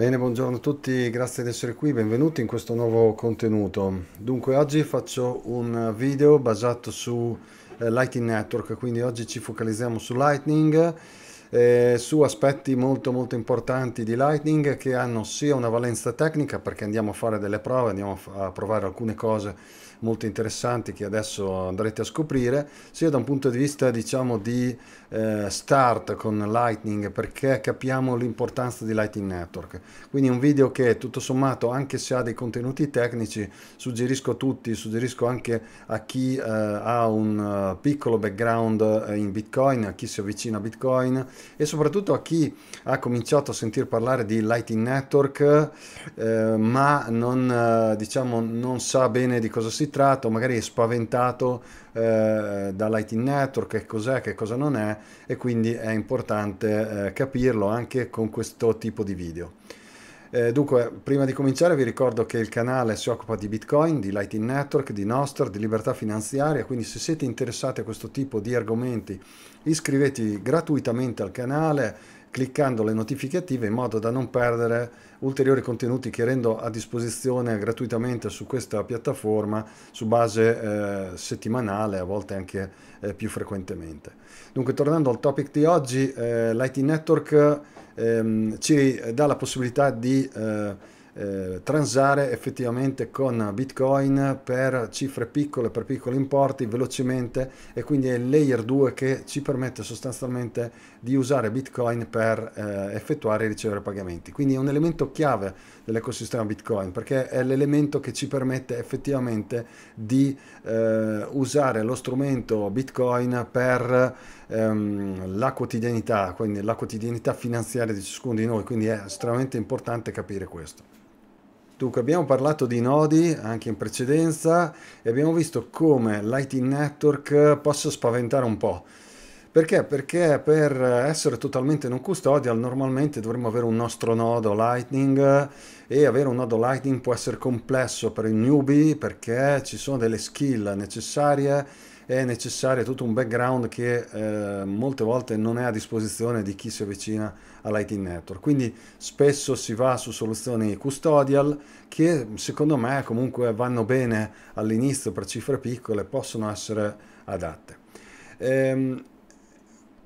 Bene, buongiorno a tutti, grazie di essere qui, benvenuti in questo nuovo contenuto. Dunque oggi faccio un video basato su eh, Lightning Network, quindi oggi ci focalizziamo su Lightning, eh, su aspetti molto molto importanti di Lightning che hanno sia una valenza tecnica perché andiamo a fare delle prove, andiamo a, a provare alcune cose molto interessanti che adesso andrete a scoprire, sia da un punto di vista diciamo di eh, start con Lightning perché capiamo l'importanza di Lightning Network. Quindi un video che tutto sommato anche se ha dei contenuti tecnici suggerisco a tutti, suggerisco anche a chi eh, ha un eh, piccolo background eh, in Bitcoin, a chi si avvicina a Bitcoin e soprattutto a chi ha cominciato a sentire parlare di Lightning Network eh, ma non, eh, diciamo, non sa bene di cosa si tratto, magari è spaventato eh, dall'IT network, che cos'è, che cosa non è, e quindi è importante eh, capirlo anche con questo tipo di video. Eh, dunque, prima di cominciare vi ricordo che il canale si occupa di Bitcoin, di Lightning Network, di Nostr, di libertà finanziaria, quindi se siete interessati a questo tipo di argomenti iscrivetevi gratuitamente al canale cliccando le notifiche attive in modo da non perdere ulteriori contenuti che rendo a disposizione gratuitamente su questa piattaforma su base eh, settimanale, a volte anche eh, più frequentemente. Dunque, tornando al topic di oggi, eh, l'IT Network ehm, ci dà la possibilità di eh, eh, transare effettivamente con Bitcoin per cifre piccole, per piccoli importi velocemente e quindi è il layer 2 che ci permette sostanzialmente di usare Bitcoin per eh, effettuare e ricevere pagamenti. Quindi è un elemento chiave dell'ecosistema Bitcoin perché è l'elemento che ci permette effettivamente di eh, usare lo strumento Bitcoin per ehm, la quotidianità, quindi la quotidianità finanziaria di ciascuno di noi, quindi è estremamente importante capire questo. Dunque abbiamo parlato di nodi anche in precedenza e abbiamo visto come Lightning network possa spaventare un po'. Perché? Perché per essere totalmente non custodial normalmente dovremmo avere un nostro nodo Lightning e avere un nodo Lightning può essere complesso per il newbie perché ci sono delle skill necessarie è necessario tutto un background che eh, molte volte non è a disposizione di chi si avvicina all'IT network. Quindi spesso si va su soluzioni custodial che secondo me comunque vanno bene all'inizio per cifre piccole, possono essere adatte. Ehm,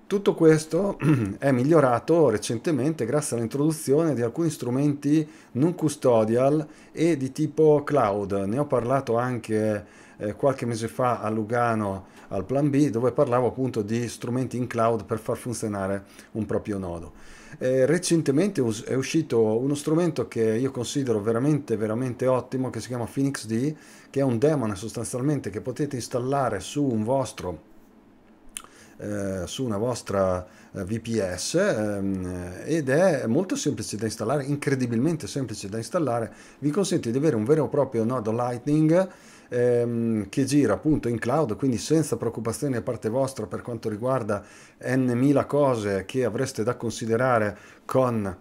tutto questo è migliorato recentemente grazie all'introduzione di alcuni strumenti non custodial e di tipo cloud. Ne ho parlato anche eh, qualche mese fa a Lugano al Plan B dove parlavo appunto di strumenti in cloud per far funzionare un proprio nodo. Eh, recentemente è uscito uno strumento che io considero veramente veramente ottimo che si chiama Phoenix D che è un daemon sostanzialmente che potete installare su un vostro eh, su una vostra eh, VPS ehm, ed è molto semplice da installare, incredibilmente semplice da installare, vi consente di avere un vero e proprio nodo Lightning ehm, che gira appunto in cloud, quindi senza preoccupazioni da parte vostra per quanto riguarda n mila cose che avreste da considerare con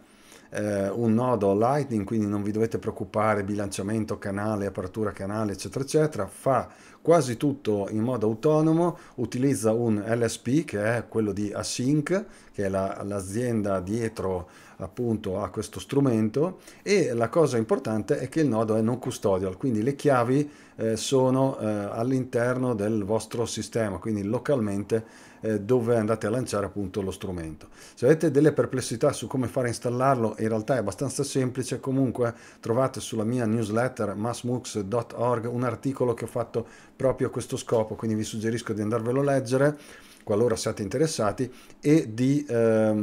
eh, un nodo Lightning, quindi non vi dovete preoccupare bilanciamento canale, apertura canale, eccetera, eccetera, fa quasi tutto in modo autonomo, utilizza un LSP che è quello di Async, che è l'azienda dietro appunto a questo strumento e la cosa importante è che il nodo è non custodial, quindi le chiavi eh, sono eh, all'interno del vostro sistema, quindi localmente eh, dove andate a lanciare appunto lo strumento. Se avete delle perplessità su come fare a installarlo, in realtà è abbastanza semplice, comunque trovate sulla mia newsletter massmux.org un articolo che ho fatto proprio a questo scopo, quindi vi suggerisco di andarvelo a leggere qualora siate interessati, e di ehm,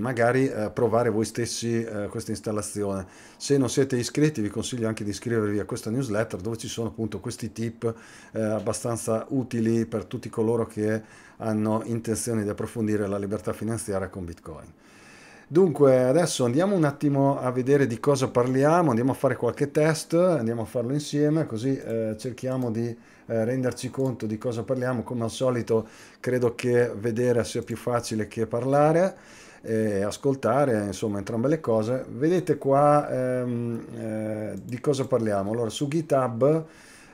magari eh, provare voi stessi eh, questa installazione. Se non siete iscritti vi consiglio anche di iscrivervi a questa newsletter dove ci sono appunto questi tip eh, abbastanza utili per tutti coloro che hanno intenzione di approfondire la libertà finanziaria con Bitcoin. Dunque, adesso andiamo un attimo a vedere di cosa parliamo, andiamo a fare qualche test, andiamo a farlo insieme, così eh, cerchiamo di eh, renderci conto di cosa parliamo. Come al solito, credo che vedere sia più facile che parlare e ascoltare, insomma, entrambe le cose. Vedete qua ehm, eh, di cosa parliamo. Allora, su GitHub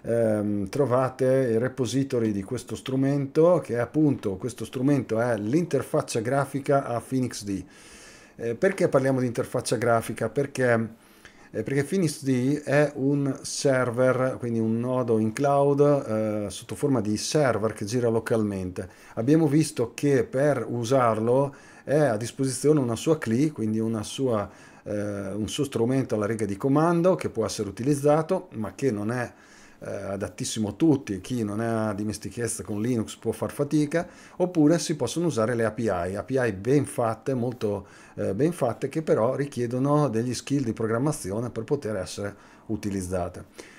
ehm, trovate il repository di questo strumento, che è appunto, questo strumento è l'interfaccia grafica a Phoenix D. Eh, perché parliamo di interfaccia grafica? Perché, eh, perché FinishD è un server, quindi un nodo in cloud eh, sotto forma di server che gira localmente. Abbiamo visto che per usarlo è a disposizione una sua CLI, quindi una sua, eh, un suo strumento alla riga di comando che può essere utilizzato, ma che non è eh, adattissimo a tutti, chi non ha dimestichezza con Linux può far fatica, oppure si possono usare le API, API ben fatte, molto eh, ben fatte, che però richiedono degli skill di programmazione per poter essere utilizzate.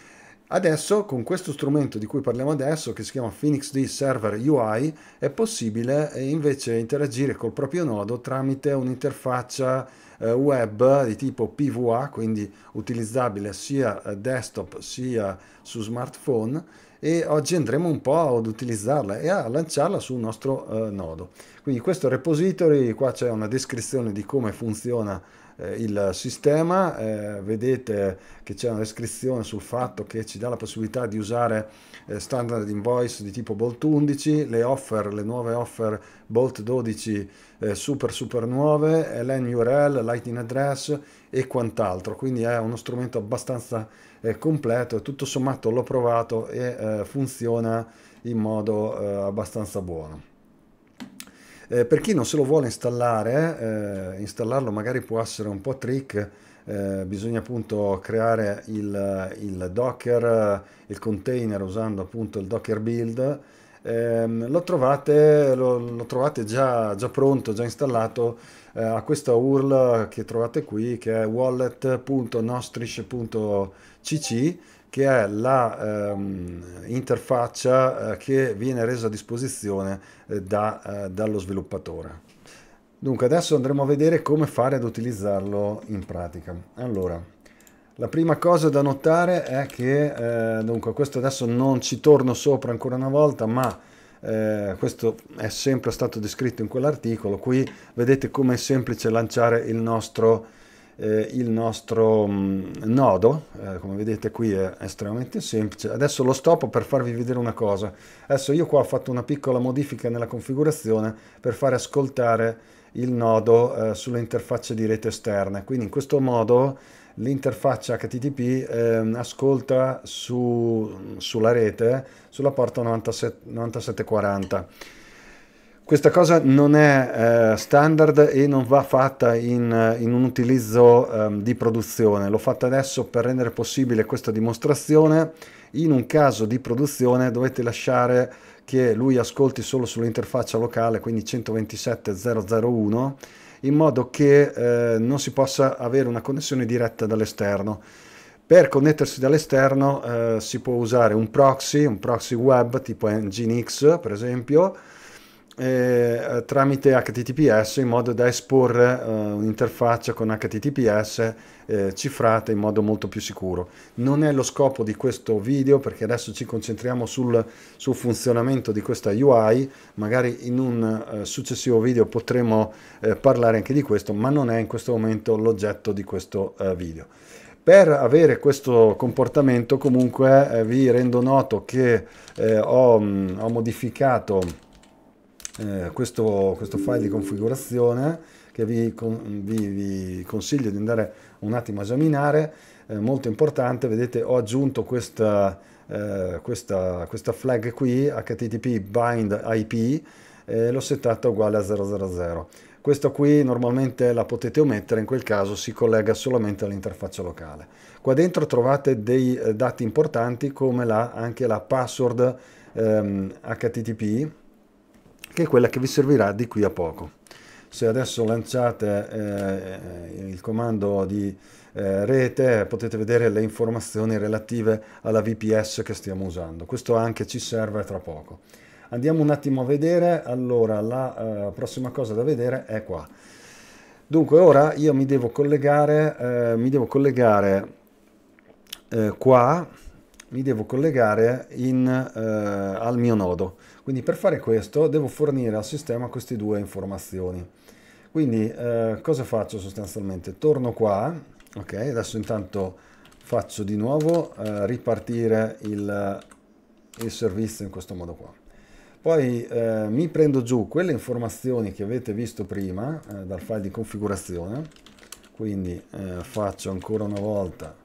Adesso con questo strumento di cui parliamo adesso che si chiama Phoenix D Server UI è possibile eh, invece interagire col proprio nodo tramite un'interfaccia eh, web di tipo PVA, quindi utilizzabile sia eh, desktop sia su smartphone e oggi andremo un po' ad utilizzarla e a lanciarla sul nostro nodo. Quindi questo repository, qua c'è una descrizione di come funziona eh, il sistema, eh, vedete che c'è una descrizione sul fatto che ci dà la possibilità di usare eh, standard invoice di tipo Bolt 11, le offer, le nuove offer Bolt 12 eh, super super nuove, LN URL, Lightning Address e quant'altro, quindi è uno strumento abbastanza eh, completo e tutto sommato l'ho provato e eh, funziona in modo abbastanza buono. Eh, per chi non se lo vuole installare, eh, installarlo magari può essere un po' trick, eh, bisogna appunto creare il, il, docker, il container usando appunto il docker build, ehm, lo trovate, lo, lo trovate già, già, pronto, già installato eh, a questa URL che trovate qui che è wallet.nostrish.cc che è l'interfaccia ehm, eh, che viene resa a disposizione eh, da, eh, dallo sviluppatore. Dunque adesso andremo a vedere come fare ad utilizzarlo in pratica. Allora, la prima cosa da notare è che, eh, dunque questo adesso non ci torno sopra ancora una volta, ma eh, questo è sempre stato descritto in quell'articolo, qui vedete come è semplice lanciare il nostro eh, il nostro mh, mm, nodo, eh, come vedete qui è estremamente semplice. Adesso lo stop per farvi vedere una cosa. Adesso io qua ho fatto una piccola modifica nella configurazione per fare ascoltare il nodo eh, sulle interfacce di rete esterne. Quindi in questo modo l'interfaccia HTTP eh, ascolta su, sulla rete sulla porta 97, 9740 questa cosa non è eh, standard e non va fatta in, eh, in un utilizzo eh, di produzione, l'ho fatta adesso per rendere possibile questa dimostrazione. In un caso di produzione dovete lasciare che lui ascolti solo sull'interfaccia locale, quindi 127.001, in modo che eh, non si possa avere una connessione diretta dall'esterno. Per connettersi dall'esterno eh, si può usare un proxy, un proxy web tipo Nginx per esempio, eh, tramite HTTPS in modo da esporre eh, un'interfaccia con HTTPS eh, cifrata in modo molto più sicuro. Non è lo scopo di questo video perché adesso ci concentriamo sul, sul funzionamento di questa UI, magari in un eh, successivo video potremo eh, parlare anche di questo, ma non è in questo momento l'oggetto di questo eh, video. Per avere questo comportamento comunque vi rendo noto che ho, mh, ho modificato eh, questo, questo, file di configurazione che vi, con, vi, vi, consiglio di andare un attimo a esaminare, eh, molto importante, vedete ho aggiunto questa, eh, questa, questa flag qui, http bind IP, l'ho settata uguale a 000. Questa qui normalmente la potete omettere, in quel caso si collega solamente all'interfaccia locale. Qua dentro trovate dei eh, dati importanti come la, anche la password ehm, HTTP, che è quella che vi servirà di qui a poco. Se adesso lanciate eh, il comando di eh, rete potete vedere le informazioni relative alla VPS che stiamo usando. Questo anche ci serve tra poco. Andiamo un attimo a vedere, allora la eh, prossima cosa da vedere è qua. Dunque ora io mi devo collegare, eh, mi devo collegare eh, qua, mi devo collegare in, eh, al mio nodo. Quindi per fare questo devo fornire al sistema queste due informazioni. Quindi eh, cosa faccio sostanzialmente? Torno qua, ok, adesso intanto faccio di nuovo eh, ripartire il, il, servizio in questo modo qua. Poi eh, mi prendo giù quelle informazioni che avete visto prima eh, dal file di configurazione, quindi eh, faccio ancora una volta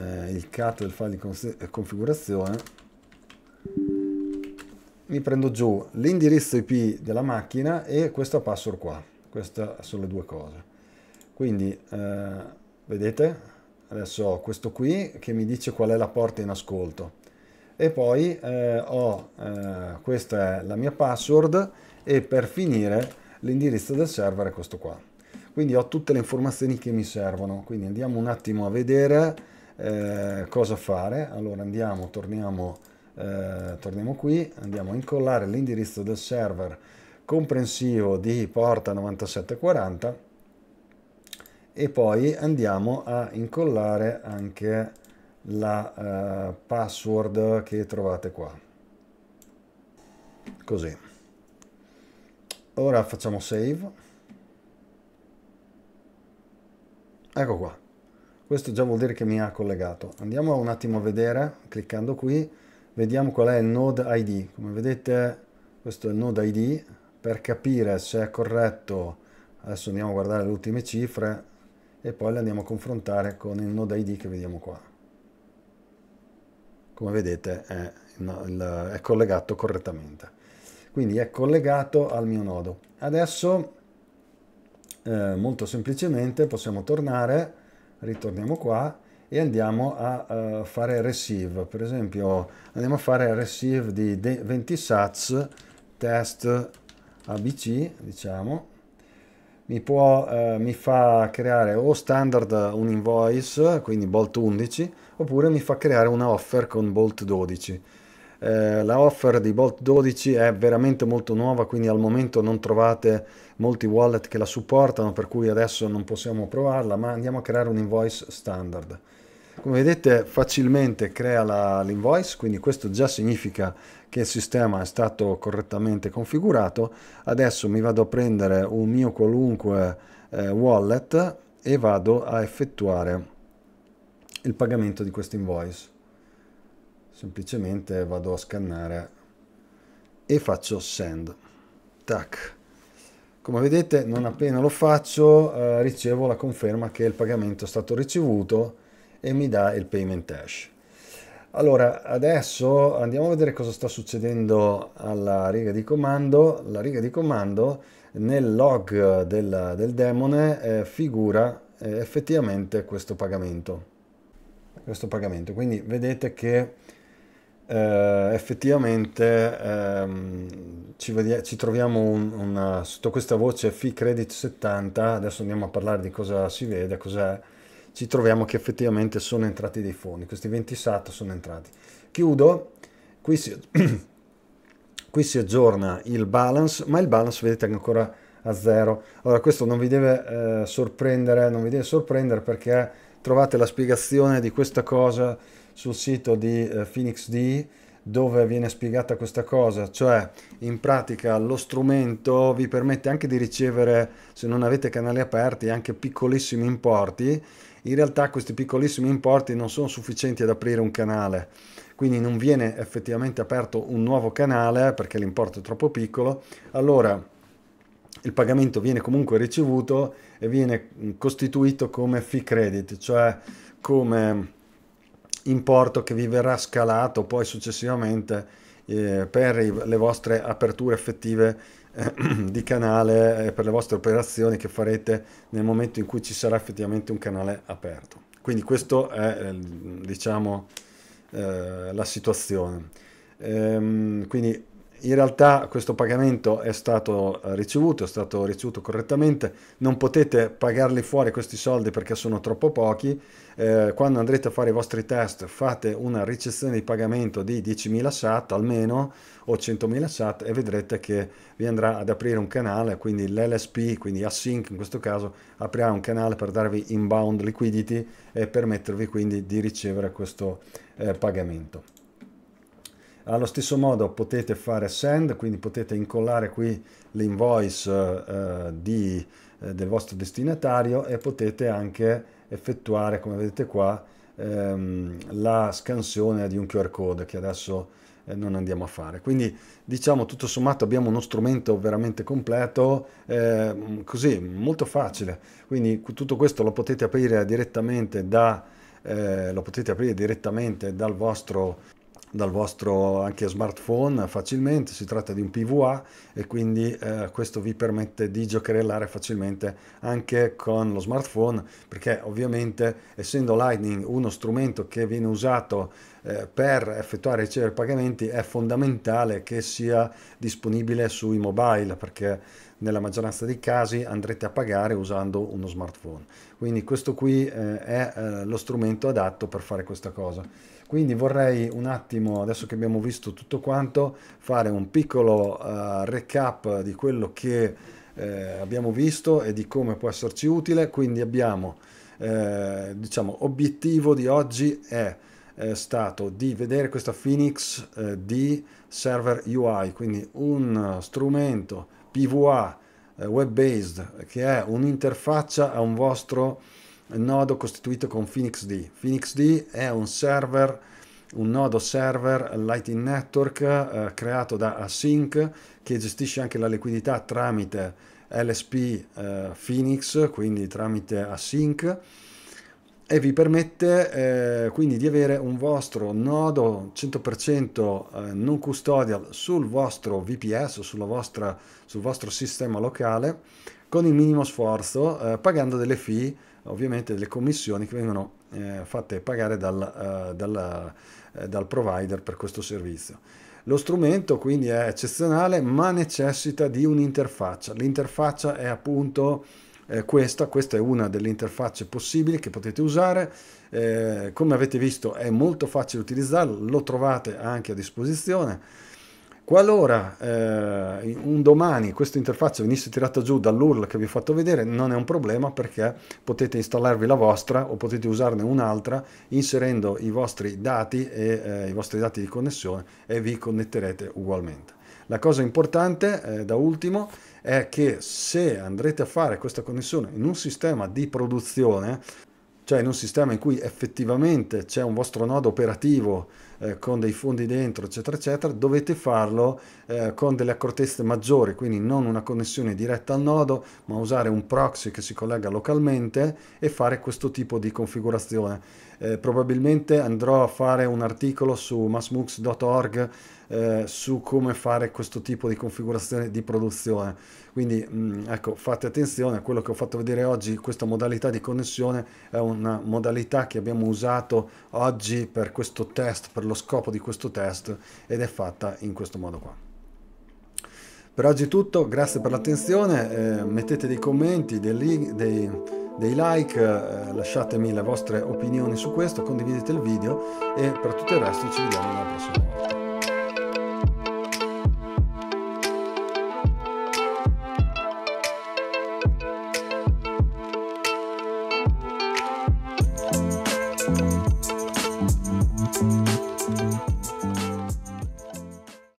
eh, il cat del file di configurazione mi prendo giù l'indirizzo IP della macchina e questo password qua. Queste sono le due cose. Quindi, eh, vedete, adesso ho questo qui che mi dice qual è la porta in ascolto. E poi eh, ho, eh, questa è la mia password e per finire l'indirizzo del server è questo qua. Quindi ho tutte le informazioni che mi servono. Quindi andiamo un attimo a vedere eh, cosa fare. Allora andiamo, torniamo eh, torniamo qui, andiamo a incollare l'indirizzo del server comprensivo di porta 9740 e poi andiamo a incollare anche la eh, password che trovate qua così ora facciamo save ecco qua questo già vuol dire che mi ha collegato andiamo un attimo a vedere cliccando qui vediamo qual è il node id come vedete questo è il node id per capire se è corretto adesso andiamo a guardare le ultime cifre e poi le andiamo a confrontare con il node id che vediamo qua come vedete è, è collegato correttamente quindi è collegato al mio nodo adesso eh, molto semplicemente possiamo tornare ritorniamo qua e andiamo a uh, fare receive, per esempio andiamo a fare receive di 20 sats test ABC, diciamo, mi, può, eh, mi fa creare o standard un invoice, quindi Bolt 11, oppure mi fa creare una offer con Bolt 12. Eh, la offer di Bolt 12 è veramente molto nuova, quindi al momento non trovate molti wallet che la supportano, per cui adesso non possiamo provarla, ma andiamo a creare un invoice standard. Come vedete facilmente crea la, l'invoice, quindi questo già significa che il sistema è stato correttamente configurato. Adesso mi vado a prendere un mio qualunque eh, wallet e vado a effettuare il pagamento di questo invoice. Semplicemente vado a scannare e faccio send. Tac. Come vedete non appena lo faccio eh, ricevo la conferma che il pagamento è stato ricevuto e mi dà il payment hash. Allora, adesso andiamo a vedere cosa sta succedendo alla riga di comando. La riga di comando nel log del, del demone eh, figura eh, effettivamente questo pagamento. Questo pagamento. Quindi vedete che eh, effettivamente ehm, ci, vediamo, ci, troviamo un, una, sotto questa voce FI Credit 70. Adesso andiamo a parlare di cosa si vede, cos'è ci troviamo che effettivamente sono entrati dei fondi, questi 20 SAT sono entrati. Chiudo, qui si, qui si aggiorna il balance, ma il balance vedete che ancora a zero. Allora questo non vi deve eh, sorprendere, non vi deve sorprendere perché trovate la spiegazione di questa cosa sul sito di eh, PhoenixD dove viene spiegata questa cosa, cioè in pratica lo strumento vi permette anche di ricevere, se non avete canali aperti, anche piccolissimi importi in realtà questi piccolissimi importi non sono sufficienti ad aprire un canale, quindi non viene effettivamente aperto un nuovo canale perché l'importo è troppo piccolo, allora il pagamento viene comunque ricevuto e viene costituito come fee credit, cioè come importo che vi verrà scalato poi successivamente eh, per le vostre aperture effettive di canale eh, per le vostre operazioni che farete nel momento in cui ci sarà effettivamente un canale aperto. Quindi questa è eh, diciamo, eh, la situazione. Ehm, quindi in realtà questo pagamento è stato eh, ricevuto, è stato ricevuto correttamente, non potete pagarli fuori questi soldi perché sono troppo pochi, eh, quando andrete a fare i vostri test fate una ricezione di pagamento di 10.000 SAT almeno o 100.000 SAT e vedrete che vi andrà ad aprire un canale, quindi l'LSP, quindi Async in questo caso, aprirà un canale per darvi inbound liquidity e permettervi quindi di ricevere questo eh, pagamento. Allo stesso modo potete fare send, quindi potete incollare qui l'invoice eh, eh, di, eh, del vostro destinatario e potete anche effettuare, come vedete qua, ehm, la scansione di un QR code che adesso eh, non andiamo a fare. Quindi diciamo tutto sommato abbiamo uno strumento veramente completo, ehm, così molto facile. Quindi tutto questo lo potete aprire direttamente da... Eh, lo potete aprire direttamente dal vostro dal vostro anche smartphone facilmente, si tratta di un PVA e quindi eh, questo vi permette di giocherellare facilmente anche con lo smartphone perché ovviamente essendo Lightning uno strumento che viene usato eh, per effettuare e ricevere pagamenti è fondamentale che sia disponibile sui mobile perché nella maggioranza dei casi andrete a pagare usando uno smartphone. Quindi questo qui eh, è eh, lo strumento adatto per fare questa cosa. Quindi vorrei un attimo, adesso che abbiamo visto tutto quanto, fare un piccolo eh, recap di quello che eh, abbiamo visto e di come può esserci utile. Quindi abbiamo, eh, diciamo, obiettivo di oggi è stato di vedere questa Phoenix eh, di server UI, quindi un strumento PVA eh, web-based che è un'interfaccia a un vostro nodo costituito con PhoenixD. PhoenixD è un server, un nodo server Lightning Network eh, creato da Async che gestisce anche la liquidità tramite LSP eh, Phoenix, quindi tramite Async e vi permette eh, quindi di avere un vostro nodo 100% eh, non custodial sul vostro VPS, vostra, sul vostro sistema locale, con il minimo sforzo, eh, pagando delle fee, ovviamente delle commissioni che vengono eh, fatte pagare dal, eh, dal, eh, dal provider per questo servizio. Lo strumento quindi è eccezionale ma necessita di un'interfaccia. L'interfaccia è appunto eh, questa, questa è una delle interfacce possibili che potete usare, eh, come avete visto è molto facile utilizzarlo, lo trovate anche a disposizione. Qualora eh, un domani questa interfaccia venisse tirata giù dall'URL che vi ho fatto vedere, non è un problema perché potete installarvi la vostra o potete usarne un'altra inserendo i vostri dati e eh, i vostri dati di connessione e vi connetterete ugualmente. La cosa importante, eh, da ultimo, è che se andrete a fare questa connessione in un sistema di produzione, cioè in un sistema in cui effettivamente c'è un vostro nodo operativo eh, con dei fondi dentro, eccetera, eccetera, dovete farlo eh, con delle accortezze maggiori, quindi non una connessione diretta al nodo, ma usare un proxy che si collega localmente e fare questo tipo di configurazione eh, probabilmente andrò a fare un articolo su massmux.org eh, su come fare questo tipo di configurazione di produzione quindi mh, mm, ecco fate attenzione a quello che ho fatto vedere oggi questa modalità di connessione è una modalità che abbiamo usato oggi per questo test per lo scopo di questo test ed è fatta in questo modo qua per oggi è tutto, grazie per l'attenzione, eh, mettete dei commenti, dei, dei, dei like, eh, lasciatemi le vostre opinioni su questo, condividete il video e per tutto il resto ci vediamo alla prossima volta.